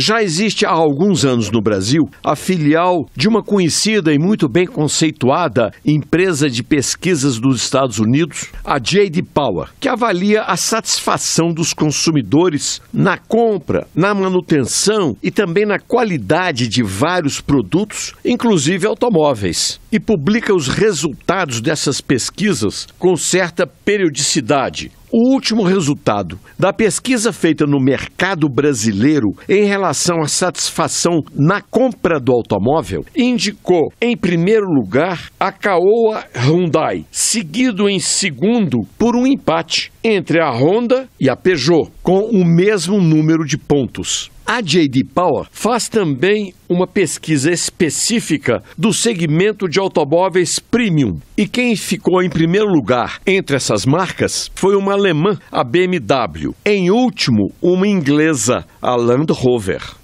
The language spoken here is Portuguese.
Já existe há alguns anos no Brasil a filial de uma conhecida e muito bem conceituada empresa de pesquisas dos Estados Unidos, a JD Power, que avalia a satisfação dos consumidores na compra, na manutenção e também na qualidade de vários produtos, inclusive automóveis, e publica os resultados dessas pesquisas com certa periodicidade, o último resultado da pesquisa feita no mercado brasileiro em relação à satisfação na compra do automóvel indicou, em primeiro lugar, a Caoa Hyundai, seguido em segundo por um empate entre a Honda e a Peugeot, com o mesmo número de pontos. A JD Power faz também uma pesquisa específica do segmento de automóveis premium. E quem ficou em primeiro lugar entre essas marcas foi uma alemã, a BMW. Em último, uma inglesa, a Land Rover.